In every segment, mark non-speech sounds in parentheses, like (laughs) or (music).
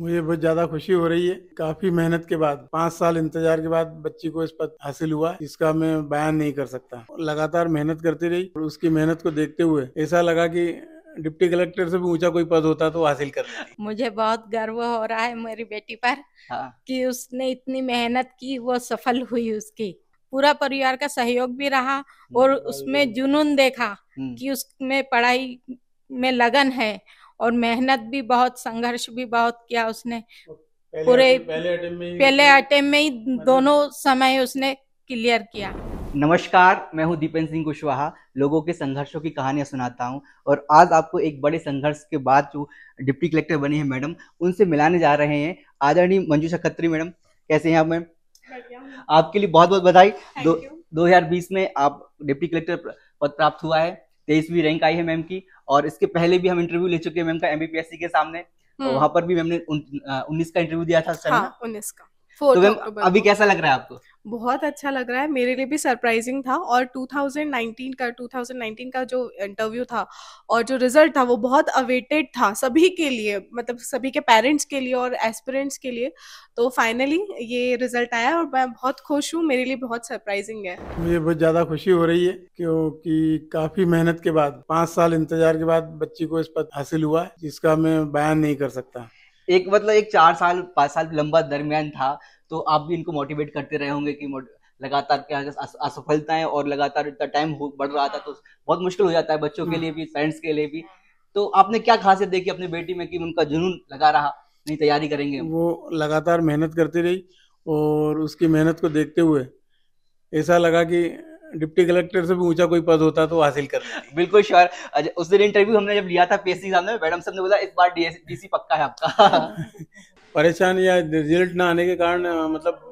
मुझे बहुत ज्यादा खुशी हो रही है काफी मेहनत के बाद पाँच साल इंतजार के बाद बच्ची को इस पद हासिल हुआ इसका मैं बयान नहीं कर सकता लगातार मेहनत करती रही और उसकी मेहनत को देखते हुए ऐसा लगा कि डिप्टी कलेक्टर से भी ऊंचा कोई पद होता तो हासिल कर मुझे बहुत गर्व हो रहा है मेरी बेटी पर हाँ। कि उसने इतनी मेहनत की वो सफल हुई उसकी पूरा परिवार का सहयोग भी रहा और हम्म। उसमें जुनून देखा हम्म। कि उसमें पढ़ाई में लगन है और मेहनत भी बहुत संघर्ष भी बहुत किया उसने पूरे पहले अटेम में ही मतलब मतलब दोनों समय उसने क्लियर किया नमस्कार मैं हूं दीपेंद्र सिंह कुशवाहा लोगों के संघर्षों की कहानियां सुनाता हूं और आज आपको एक बड़े संघर्ष के बाद जो डिप्टी कलेक्टर बने हैं मैडम उनसे मिलाने जा रहे हैं आदरणीय मंजूषा खत्री मैडम कैसे हैं आप मैम आपके लिए बहुत बहुत बधाई दो, दो हजार बीस में आप डिप्टी कलेक्टर पद प्राप्त हुआ है तेईसवीं रैंक आई है मैम की और इसके पहले भी हम इंटरव्यू ले चुके हैं मैम का एमबीपीएससी के सामने हम्म। वहां पर भी मैम ने उन्नीस का इंटरव्यू दिया था सर हाँ, उन्नीस का तो मैम अभी कैसा लग रहा है आपको बहुत अच्छा लग रहा है मेरे लिए भी सरप्राइजिंग था और 2019 का 2019 का जो इंटरव्यू था और जो रिजल्ट था वो बहुत अवेटेड था सभी के लिए मतलब सभी के पेरेंट्स के लिए और एस्पिरेंट्स के लिए तो फाइनली ये रिजल्ट आया और मैं बहुत खुश हूँ मेरे लिए बहुत सरप्राइजिंग है मुझे बहुत ज़्यादा खुशी हो रही है क्योंकि काफ़ी मेहनत के बाद पाँच साल इंतजार के बाद बच्ची को इस पद हासिल हुआ है जिसका मैं बयान नहीं कर सकता एक मतलब एक चार साल पांच साल लंबा दरमियान था तो आप भी इनको मोटिवेट करते रहे होंगे कि लगातार क्या असफलताएं और लगातार इतना टाइम बढ़ रहा था तो बहुत मुश्किल हो जाता है बच्चों के लिए भी पेरेंट्स के लिए भी तो आपने क्या खासियत देखी अपनी बेटी में कि उनका जुनून लगा रहा नहीं तैयारी करेंगे वो लगातार मेहनत करती रही और उसकी मेहनत को देखते हुए ऐसा लगा कि डिप्टी कलेक्टर से भी ऊंचा कोई पद होता तो हासिल कर बिल्कुल श्योर उस दिन इंटरव्यू हमने जब लिया था पीएससी एग्जाम में मैडम सब ने बोला इस बार डीसी पक्का है आपका (laughs) परेशान या रिजल्ट ना आने के कारण मतलब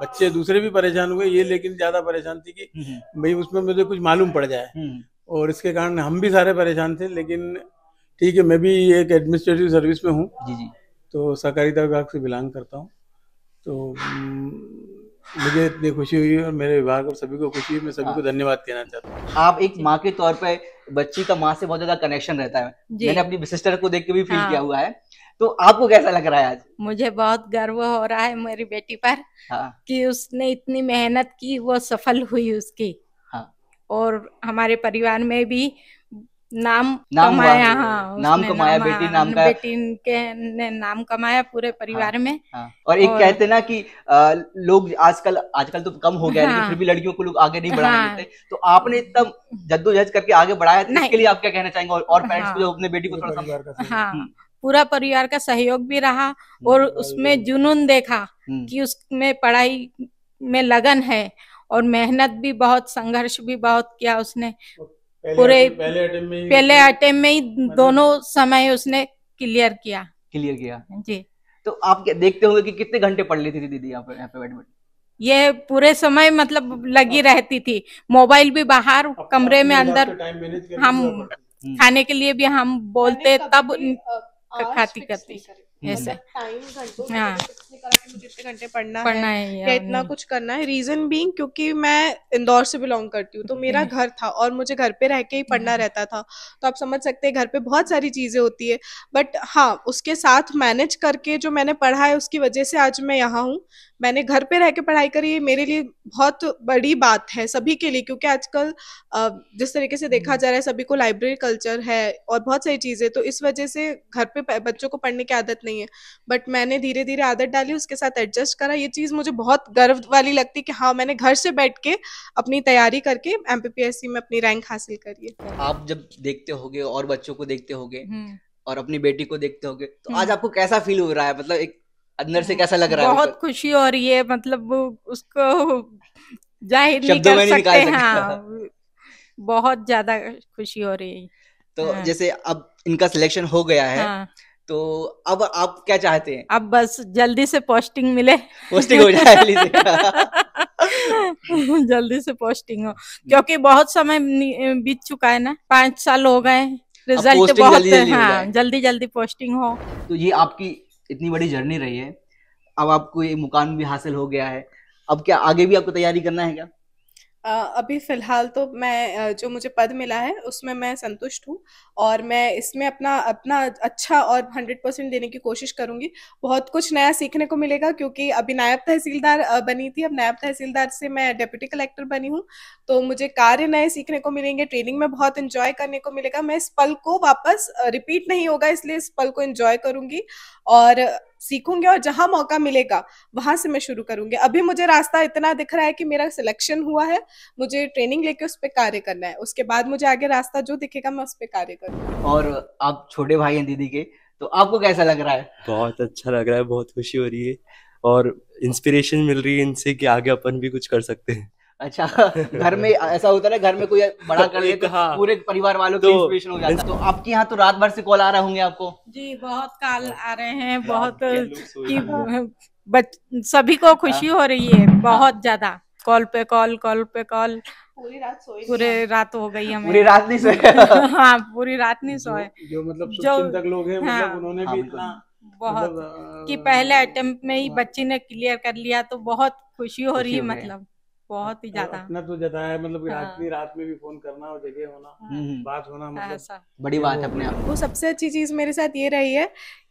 बच्चे दूसरे भी परेशान हुए ये लेकिन ज्यादा परेशान थी कि हम्म, हम्म। भाई उसमें मुझे कुछ मालूम पड़ जाए हम्म, और इसके कारण हम भी सारे परेशान थे लेकिन ठीक है मैं भी एक एडमिनिस्ट्रेटिव सर्विस में हूँ तो सहकारिता विभाग से बिलोंग करता हूँ तो मुझे इतनी खुशी हुई और मेरे विभाग और सभी को खुशी हुई मैं सभी को हाँ। धन्यवाद कहना चाहता हूँ आप एक माँ के तौर पर बच्ची का माँ से बहुत ज्यादा कनेक्शन रहता है मैंने अपनी सिस्टर को देख के भी फील हाँ। किया हुआ है तो आपको कैसा लग रहा है आज मुझे बहुत गर्व हो रहा है मेरी बेटी पर हाँ। कि उसने इतनी मेहनत की वो सफल हुई उसकी हाँ। और हमारे परिवार में भी हाँ, नाम नाम कमाया हाँ नाम कमाया नाम, बेटी नाम का बेटी के ने नाम कमाया पूरे परिवार हाँ, में हाँ, और एक और, कहते ना कि आ, लोग आजकल आजकल तो कम हो गया हाँ, लेकिन फिर भी लड़कियों को लोग आगे नहीं बढ़ा हाँ, देते तो आपने इतना जद्दोजहद करके आगे बढ़ाया था इसके लिए आप क्या कहना चाहेंगे और पेरेंट्स हाँ। को अपने बेटी को थोड़ा समझ हाँ। हम्म। पूरा परिवार का सहयोग भी रहा हम्म। और उसमें जुनून देखा हम्म। कि उसमें पढ़ाई में लगन है और मेहनत भी बहुत संघर्ष भी बहुत किया उसने पूरे पहले अटेम्प में पहले में ही मतलब मतलब दोनों समय उसने क्लियर किया क्लियर किया जी तो आप देखते होंगे कि कितने घंटे पढ़ लेती थी दीदी यहाँ पे बैठ बैठ ये पूरे समय मतलब लगी हाँ। रहती थी मोबाइल भी बाहर कमरे में अंदर हम खाने के लिए भी हम बोलते तब खाती करती हम्म। हाँ। घंटे पढ़ना, है, इतना कुछ करना है रीजन बींग क्योंकि मैं इंदौर से बिलोंग करती हूँ तो मेरा हम्म। घर था और मुझे घर पे रह के ही पढ़ना हम्म। रहता था तो आप समझ सकते हैं घर पे बहुत सारी चीजें होती है बट हाँ उसके साथ मैनेज करके जो मैंने पढ़ा है उसकी वजह से आज मैं यहाँ हूँ मैंने घर पे रह के पढ़ाई करी मेरे लिए बहुत बड़ी बात है सभी के लिए क्योंकि आजकल जिस तरीके से देखा जा रहा है सभी को लाइब्रेरी कल्चर है और बहुत सारी चीजें तो इस वजह से घर पे बच्चों को पढ़ने की आदत नहीं नहीं है बट मैंने धीरे धीरे आदत डाली उसके साथ एडजस्ट करा ये चीज़ मुझे बहुत गर्व वाली लगती है कि हाँ मैंने घर से बैठ के अपनी तैयारी करके एम में अपनी रैंक हासिल करी आप जब देखते होगे और बच्चों को देखते होगे हम्म। और अपनी बेटी को देखते होगे तो हम्म। आज आपको कैसा फील हो रहा है मतलब एक अंदर से कैसा लग रहा है बहुत खुशी और ये मतलब उसको जाहिर नहीं कर सकते, सकते हाँ बहुत ज्यादा खुशी हो रही है तो हाँ। जैसे अब इनका सिलेक्शन हो गया है हाँ। तो अब आप क्या चाहते हैं अब बस जल्दी से पोस्टिंग मिले पोस्टिंग हो जाए (laughs) (laughs) जल्दी से पोस्टिंग हो क्योंकि बहुत समय बीत चुका है ना पांच साल हो गए रिजल्ट तो बहुत हाँ, जल्दी जल्दी, हाँ, जल्दी जल्दी पोस्टिंग हो तो ये आपकी इतनी बड़ी जर्नी रही है अब आपको ये मुकाम भी हासिल हो गया है अब क्या आगे भी आपको तैयारी करना है क्या अभी फ़िलहाल तो मैं जो मुझे पद मिला है उसमें मैं संतुष्ट हूँ और मैं इसमें अपना अपना अच्छा और हंड्रेड परसेंट देने की कोशिश करूँगी बहुत कुछ नया सीखने को मिलेगा क्योंकि अभी नायब तहसीलदार बनी थी अब नायब तहसीलदार से मैं डिप्टी कलेक्टर बनी हूँ तो मुझे कार्य नए सीखने को मिलेंगे ट्रेनिंग में बहुत इंजॉय करने को मिलेगा मैं इस पल को वापस रिपीट नहीं होगा इसलिए इस पल को इंजॉय करूँगी और सीखूंगी और जहां मौका मिलेगा वहां से मैं शुरू करूंगी अभी मुझे रास्ता इतना दिख रहा है कि मेरा सिलेक्शन हुआ है मुझे ट्रेनिंग लेके उस पर कार्य करना है उसके बाद मुझे आगे रास्ता जो दिखेगा मैं उस पर कार्य करूँ और आप छोटे भाई हैं दीदी के तो आपको कैसा लग रहा है बहुत अच्छा लग रहा है बहुत खुशी हो रही है और इंस्पिरेशन मिल रही है इनसे कि आगे अपन भी कुछ कर सकते हैं अच्छा घर में (laughs) ऐसा होता है घर में कोई बड़ा कर ले तो हाँ। पूरे परिवार वालों तो, इंस्पिरेशन हो जाता है तो आपके यहाँ तो रात भर से कॉल आ रहे होंगे आपको जी बहुत कॉल आ रहे हैं हाँ, बहुत सभी को खुशी हाँ। हो रही है हाँ। बहुत ज्यादा कॉल पे कॉल कॉल पे कॉल पूरी रात सोई पूरे रात हो गई हमें पूरी रात नहीं सोए (laughs) हाँ पूरी रात नहीं सोए जो, जो मतलब जो लोग हैं मतलब हाँ, मतलब उन्होंने हाँ, भी इतना बहुत मतलब, कि पहले अटेम्प्ट में ही बच्ची ने क्लियर कर लिया तो बहुत खुशी हो रही है मतलब बहुत ही ज्यादा अपना तो ज्यादा है मतलब रात हाँ। रात में भी फोन करना और जगह होना हाँ। बात होना मतलब बड़ी बात है अपने आप वो सबसे अच्छी चीज मेरे साथ ये रही है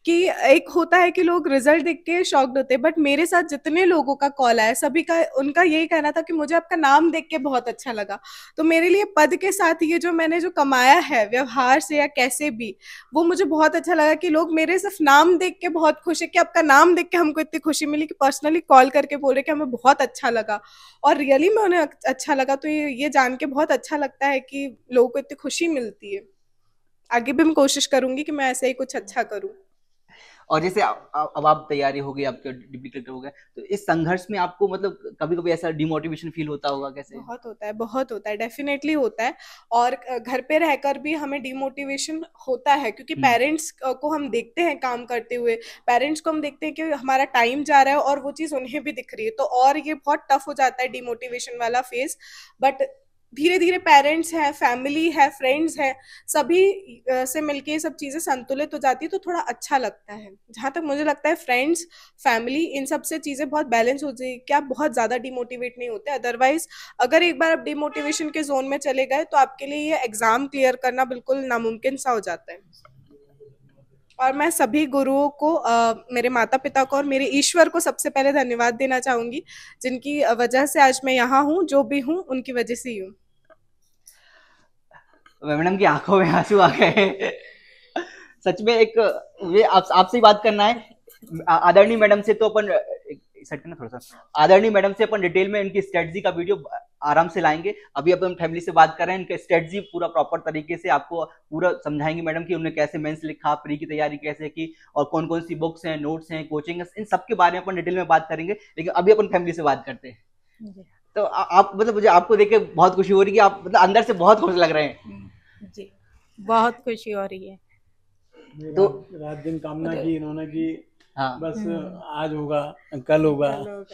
कि एक होता है कि लोग रिजल्ट देख के शॉक्ड होते हैं बट मेरे साथ जितने लोगों का कॉल आया सभी का उनका यही कहना था कि मुझे आपका नाम देख के बहुत अच्छा लगा तो मेरे लिए पद के साथ ये जो मैंने जो कमाया है व्यवहार से या कैसे भी वो मुझे बहुत अच्छा लगा कि लोग मेरे सिर्फ नाम देख के बहुत खुश है कि आपका नाम देख के हमको इतनी खुशी मिली कि पर्सनली कॉल करके बोल रहे कि हमें बहुत अच्छा लगा और रियली में उन्हें अच्छा लगा तो ये ये जान के बहुत अच्छा लगता है कि लोगों को इतनी खुशी मिलती है आगे भी मैं कोशिश करूंगी कि मैं ऐसा ही कुछ अच्छा करूँ और जैसे अब आप तैयारी हो गई आपके डिप्टी कलेक्टर हो गया तो इस संघर्ष में आपको मतलब कभी कभी ऐसा डिमोटिवेशन फील होता होगा कैसे बहुत होता है बहुत होता है डेफिनेटली होता है और घर पे रहकर भी हमें डिमोटिवेशन होता है क्योंकि पेरेंट्स हम्म। को हम देखते हैं काम करते हुए पेरेंट्स को हम देखते हैं कि हमारा टाइम जा रहा है और वो चीज़ उन्हें भी दिख रही है तो और ये बहुत टफ हो जाता है डिमोटिवेशन वाला फेज बट धीरे धीरे पेरेंट्स हैं फैमिली है फ्रेंड्स हैं सभी से मिलके सब चीज़ें संतुलित हो जाती है तो थोड़ा अच्छा लगता है जहाँ तक मुझे लगता है फ्रेंड्स फैमिली इन सब से चीज़ें बहुत बैलेंस हो जाएगी क्या आप बहुत ज़्यादा डिमोटिवेट नहीं होते अदरवाइज अगर एक बार आप डिमोटिवेशन के जोन में चले गए तो आपके लिए ये एग्ज़ाम क्लियर करना बिल्कुल नामुमकिन सा हो जाता है और मैं सभी गुरुओं को आ, मेरे माता पिता को और मेरे ईश्वर को सबसे पहले धन्यवाद देना चाहूँगी जिनकी वजह से आज मैं यहाँ हूँ जो भी हूँ उनकी वजह से ही हूँ मैडम तो की आंखों में आंसू आ गए सच में एक वे आप आपसे ही बात करना है आदरणीय मैडम से तो अपन सेट थोड़ा सा आदरणीय मैडम से अपन डिटेल में इनकी स्ट्रेटजी का वीडियो आराम से लाएंगे अभी अपन फैमिली से बात कर रहे हैं इनका स्ट्रेटजी पूरा प्रॉपर तरीके से आपको पूरा समझाएंगे मैडम कि उन्होंने कैसे मेंस लिखा प्री की तैयारी कैसे की और कौन कौन सी बुक्स हैं नोट्स हैं कोचिंग इन सब के बारे में अपन डिटेल में बात करेंगे लेकिन अभी अपन फैमिली से बात करते हैं तो आप मतलब मुझे आपको देख के बहुत खुशी हो रही है आप मतलब अंदर से बहुत खुश लग रहे हैं हम्म। जी बहुत खुशी हो रही है तो रात दिन कामना तो- की इन्होंने की हाँ। बस हम्म। आज होगा कल होगा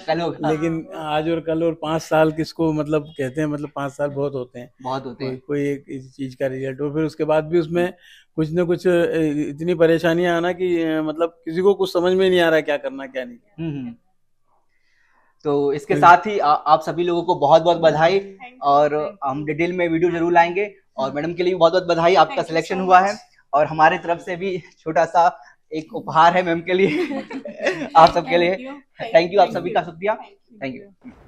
कल होगा लेकिन आज और कल और पांच साल किसको मतलब कहते हैं मतलब पांच साल बहुत होते हैं बहुत होते हैं कोई एक इस चीज का रिजल्ट और फिर उसके बाद भी उसमें कुछ न कुछ इतनी परेशानियां आना कि मतलब किसी को कुछ समझ में नहीं आ रहा क्या करना क्या नहीं हम्म, हम्म। तो इसके साथ ही आ, आप सभी लोगों को बहुत बहुत बधाई और हम डिटेल में वीडियो जरूर लाएंगे और हाँ। मैडम के लिए बहुत बहुत बधाई आपका सिलेक्शन हुआ है और हमारे तरफ से भी छोटा सा एक उपहार है मैम के लिए (laughs) आप सबके लिए थैंक यू आप सभी का शुक्रिया थैंक यू